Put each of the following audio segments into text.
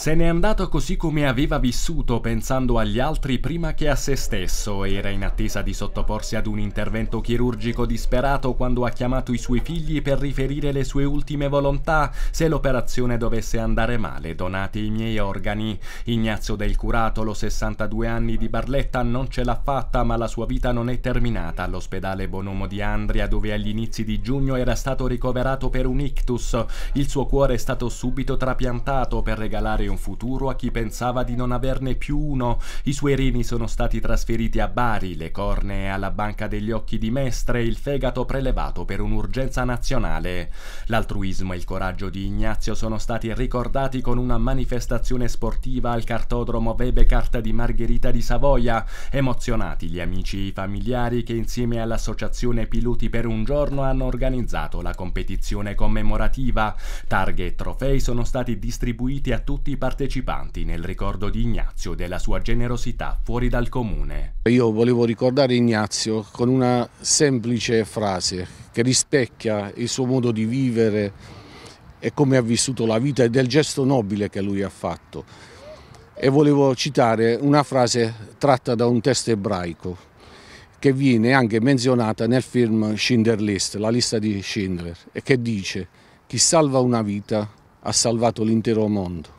Se n'è andato così come aveva vissuto, pensando agli altri prima che a se stesso, era in attesa di sottoporsi ad un intervento chirurgico disperato quando ha chiamato i suoi figli per riferire le sue ultime volontà se l'operazione dovesse andare male, donate i miei organi. Ignazio del Curatolo, 62 anni di Barletta, non ce l'ha fatta, ma la sua vita non è terminata all'ospedale Bonomo di Andria, dove agli inizi di giugno era stato ricoverato per un ictus. Il suo cuore è stato subito trapiantato per regalare un futuro a chi pensava di non averne più uno. I suoi reni sono stati trasferiti a Bari, le cornee alla Banca degli Occhi di Mestre, il fegato prelevato per un'urgenza nazionale. L'altruismo e il coraggio di Ignazio sono stati ricordati con una manifestazione sportiva al cartodromo Vebe Carta di Margherita di Savoia. Emozionati gli amici e i familiari che insieme all'associazione Piloti per un giorno hanno organizzato la competizione commemorativa. Targhe e trofei sono stati distribuiti a tutti tutti i partecipanti nel ricordo di Ignazio della sua generosità fuori dal comune. Io volevo ricordare Ignazio con una semplice frase che rispecchia il suo modo di vivere e come ha vissuto la vita e del gesto nobile che lui ha fatto. E volevo citare una frase tratta da un testo ebraico che viene anche menzionata nel film Schindler List, la lista di Schindler, e che dice chi salva una vita ha salvato l'intero mondo.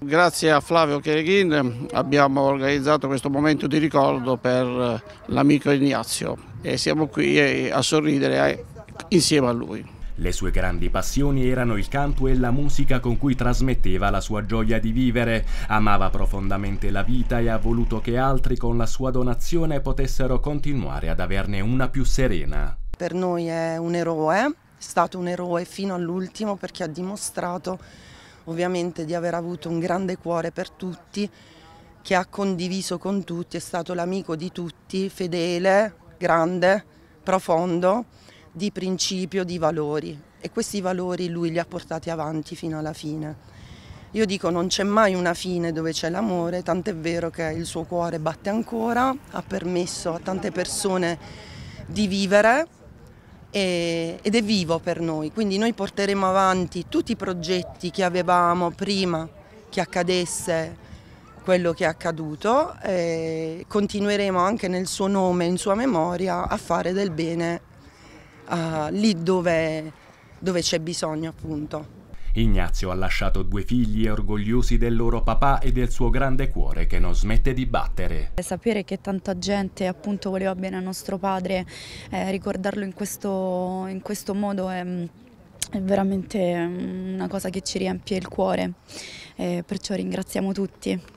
Grazie a Flavio Chereghin abbiamo organizzato questo momento di ricordo per eh, l'amico Ignazio e siamo qui eh, a sorridere eh, insieme a lui. Le sue grandi passioni erano il canto e la musica con cui trasmetteva la sua gioia di vivere. Amava profondamente la vita e ha voluto che altri con la sua donazione potessero continuare ad averne una più serena. Per noi è un eroe, è stato un eroe fino all'ultimo perché ha dimostrato ovviamente di aver avuto un grande cuore per tutti, che ha condiviso con tutti, è stato l'amico di tutti, fedele, grande, profondo, di principio, di valori e questi valori lui li ha portati avanti fino alla fine. Io dico non c'è mai una fine dove c'è l'amore, tant'è vero che il suo cuore batte ancora, ha permesso a tante persone di vivere e, ed è vivo per noi, quindi noi porteremo avanti tutti i progetti che avevamo prima che accadesse quello che è accaduto e continueremo anche nel suo nome, in sua memoria, a fare del bene uh, lì dove, dove c'è bisogno appunto. Ignazio ha lasciato due figli orgogliosi del loro papà e del suo grande cuore che non smette di battere. Eh, sapere che tanta gente appunto voleva bene a nostro padre, eh, ricordarlo in questo, in questo modo è, mm, è, veramente mm, una cosa che ci riempie il cuore, eh, perciò ringraziamo tutti.